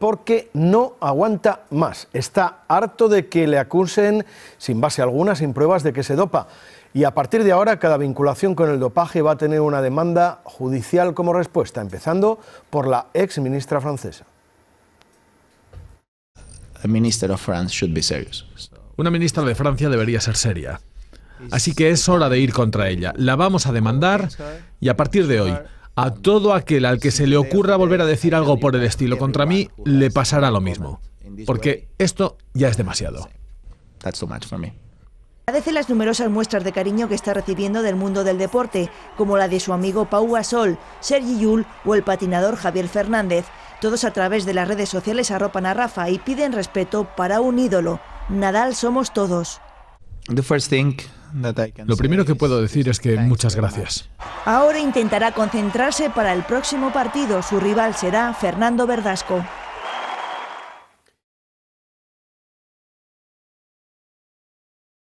porque no aguanta más. Está harto de que le acusen sin base alguna, sin pruebas de que se dopa. Y a partir de ahora, cada vinculación con el dopaje va a tener una demanda judicial como respuesta, empezando por la ex ministra francesa. Una ministra de Francia debería ser seria. Así que es hora de ir contra ella. La vamos a demandar y a partir de hoy a todo aquel al que se le ocurra volver a decir algo por el estilo contra mí, le pasará lo mismo. Porque esto ya es demasiado. Agradece las numerosas muestras de cariño que está recibiendo del mundo del deporte, como la de su amigo Pau Gasol, Sergi Yul o el patinador Javier Fernández. Todos a través de las redes sociales arropan a Rafa y piden respeto para un ídolo. Nadal somos todos. Lo primero que puedo decir es que muchas gracias. Ahora intentará concentrarse para el próximo partido. Su rival será Fernando Verdasco.